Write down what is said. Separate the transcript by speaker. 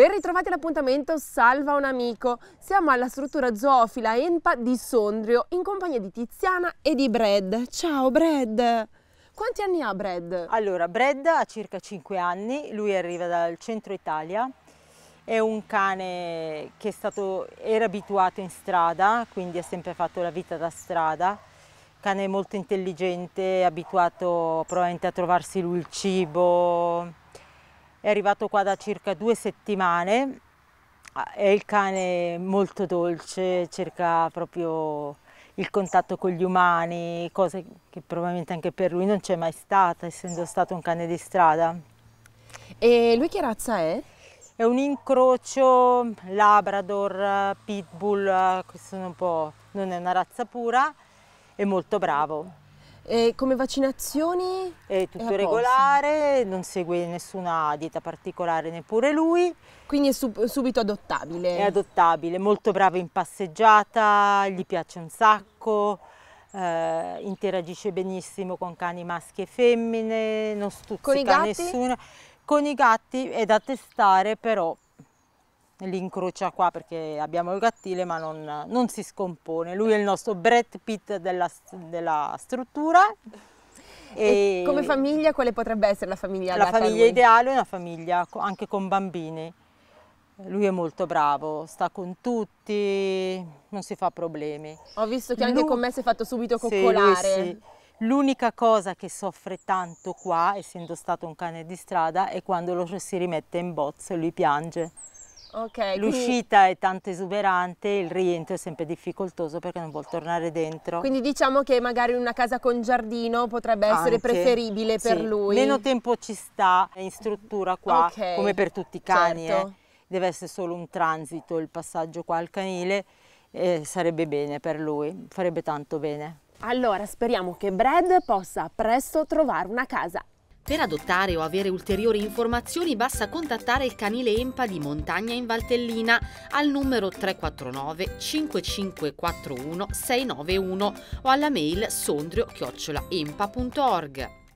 Speaker 1: Ben ritrovati all'appuntamento Salva un amico. Siamo alla struttura zoofila ENPA di Sondrio in compagnia di Tiziana e di Brad. Ciao Brad! Quanti anni ha Brad? Allora, Brad ha circa 5 anni, lui arriva dal centro Italia. È un cane che stato, era abituato in strada, quindi ha sempre fatto la vita da strada. Cane molto intelligente, abituato probabilmente a trovarsi lui il cibo, è arrivato qua da circa due settimane, ah, è il cane molto dolce, cerca proprio il contatto con gli umani, cose che probabilmente anche per lui non c'è mai stata, essendo stato un cane di strada. E lui che razza è? È un incrocio Labrador, Pitbull, questo non, può, non è una razza pura, è molto bravo. E come vaccinazioni? È tutto è regolare, non segue nessuna dieta particolare neppure lui. Quindi è sub subito adottabile? È adottabile, molto bravo in passeggiata, gli piace un sacco, eh, interagisce benissimo con cani maschi e femmine, non stuzzica con nessuno. Con i gatti è da testare però l'incrocia qua perché abbiamo il gattile ma non, non, si scompone. Lui è il nostro Brett Pitt della, della struttura. E, e come famiglia quale potrebbe essere la famiglia La famiglia ideale è una famiglia anche con bambini. Lui è molto bravo, sta con tutti, non si fa problemi. Ho visto che anche lui, con me si è fatto subito coccolare. Sì, sì. L'unica cosa che soffre tanto qua, essendo stato un cane di strada, è quando lo si rimette in bozzo e lui piange. Okay, L'uscita quindi... è tanto esuberante, il rientro è sempre difficoltoso perché non vuol tornare dentro. Quindi diciamo che magari una casa con giardino potrebbe essere Anche, preferibile per lui. Meno tempo ci sta in struttura qua, okay, come per tutti i cani. Certo. Eh. Deve essere solo un transito, il passaggio qua al canile eh, sarebbe bene per lui, farebbe tanto bene. Allora speriamo che Brad possa presto trovare una casa per adottare o avere ulteriori informazioni basta contattare il canile EMPA di Montagna in Valtellina al numero 349 5541 691 o alla mail sondrio-empa.org.